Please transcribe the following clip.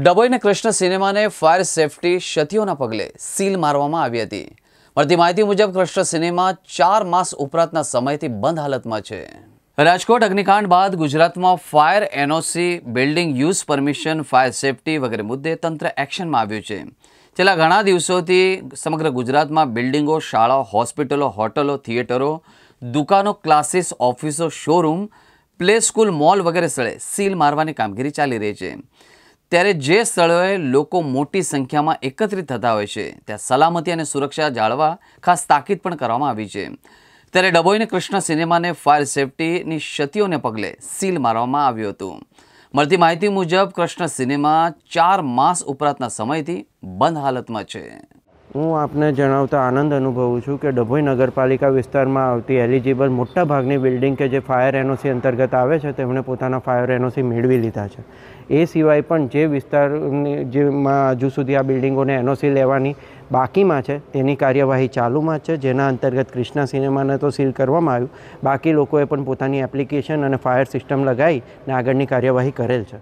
ડભોઈને કૃષ્ણ સિનેમાને fire safety ક્ષતિઓના પગલે સીલ મારવામાં આવી હતી મળતી માહિતી મુજબ કૃષ્ણ સિનેમા ચાર માસ ઉપરાંતના સમયથી બંધ હાલતમાં છે રાજકોટ અગ્નિકાંડ બાદ ગુજરાતમાં fire NOC building use permission fire safety વગેરે મુદ્દે તંત્ર એક્શનમાં આવ્યું છે છેલ્લા ઘણા દિવસોથી સમગ્ર ગુજરાતમાં બિલ્ડિંગો શાળાઓ હોસ્પિટલો હોટલો થિયેટરો દુકાનો ક્લાસીસ ઓફિસો શોરૂમ પ્લે સ્કૂલ મોલ વગેરે સ્થળે સીલ મારવાની કામગીરી ચાલી રહી છે ત્યારે જે સ્થળોએ લોકો મોટી સંખ્યામાં એકત્રિત થતા હોય છે ત્યાં સલામતી અને સુરક્ષા જાળવા ખાસ તાકીદ પણ કરવામાં આવી છે ત્યારે ડભોઈને કૃષ્ણ સિનેમાને ફાયર સેફટીની ક્ષતિઓને પગલે સીલ મારવામાં આવ્યું હતું મળતી માહિતી મુજબ કૃષ્ણ સિનેમા ચાર માસ ઉપરાંતના સમયથી બંધ હાલતમાં છે હું આપને જણાવતા આનંદ અનુભવું છું કે ડભોઈ નગરપાલિકા વિસ્તારમાં આવતી એલિજિબલ મોટાભાગની બિલ્ડિંગ કે જે ફાયર એનઓસી અંતર્ગત આવે છે તેમણે પોતાના ફાયર એનઓસી મેળવી લીધા છે એ સિવાય પણ જે વિસ્તારની જેમાં હજુ સુધી આ બિલ્ડિંગોને એનઓસી લેવાની બાકીમાં છે તેની કાર્યવાહી ચાલુમાં છે જેના અંતર્ગત ક્રિષ્ના સિનેમાને તો સીલ કરવામાં આવ્યું બાકી લોકોએ પણ પોતાની એપ્લિકેશન અને ફાયર સિસ્ટમ લગાવીને આગળની કાર્યવાહી કરેલ છે